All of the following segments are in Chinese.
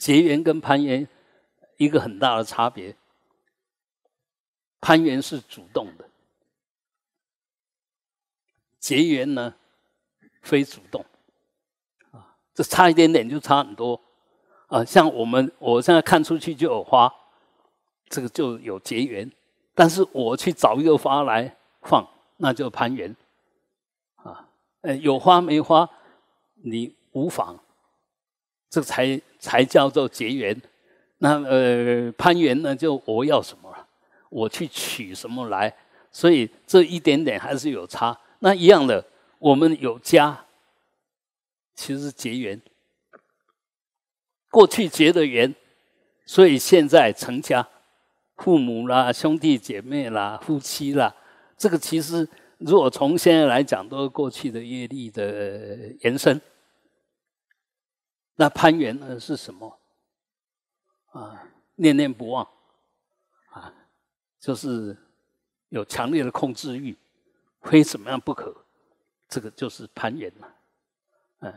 结缘跟攀缘一个很大的差别，攀缘是主动的，结缘呢非主动，啊，这差一点点就差很多，啊，像我们我现在看出去就有花，这个就有结缘，但是我去找一个花来放，那就攀缘，啊，呃，有花没花你无妨。这才才叫做结缘，那呃攀缘呢？就我要什么了？我去取什么来？所以这一点点还是有差。那一样的，我们有家，其实结缘，过去结的缘，所以现在成家，父母啦、兄弟姐妹啦、夫妻啦，这个其实如果从现在来讲，都是过去的业力的延伸。那攀缘呢是什么？啊，念念不忘，啊，就是有强烈的控制欲，非怎么样不可，这个就是攀缘了。嗯，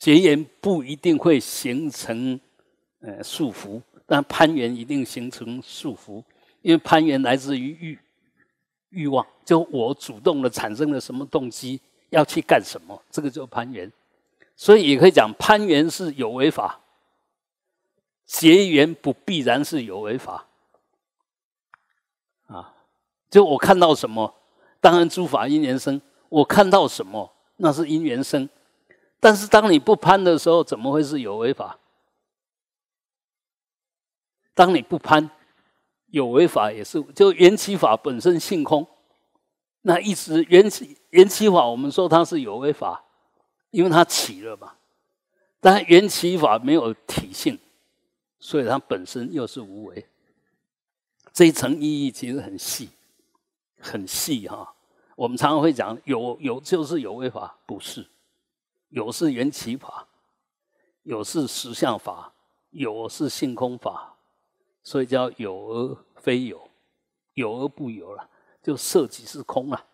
结缘不一定会形成呃束缚，但攀缘一定形成束缚，因为攀缘来自于欲欲望，就我主动的产生了什么动机要去干什么，这个叫攀缘。所以也可以讲，攀缘是有为法，结缘不必然是有为法。啊，就我看到什么，当然诸法因缘生，我看到什么那是因缘生。但是当你不攀的时候，怎么会是有为法？当你不攀，有为法也是，就缘起法本身性空。那一直缘起缘起法，我们说它是有为法。因为它起了嘛，但缘起法没有体性，所以它本身又是无为。这一层意义其实很细，很细哈。我们常常会讲有有就是有为法，不是有是缘起法，有是实相法，有是性空法，所以叫有而非有，有而不有了，就色即是空了。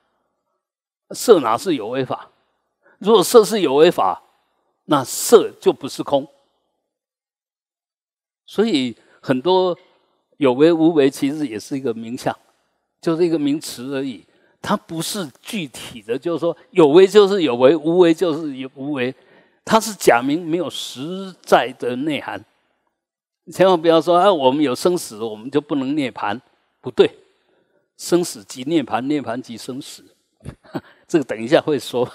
色哪是有为法？如果色是有为法，那色就不是空。所以很多有为无为，其实也是一个名相，就是一个名词而已，它不是具体的。就是说有为就是有为，无为就是有无为，它是假名，没有实在的内涵。千万不要说啊，我们有生死，我们就不能涅槃，不对，生死即涅槃，涅槃即生死。这个等一下会说。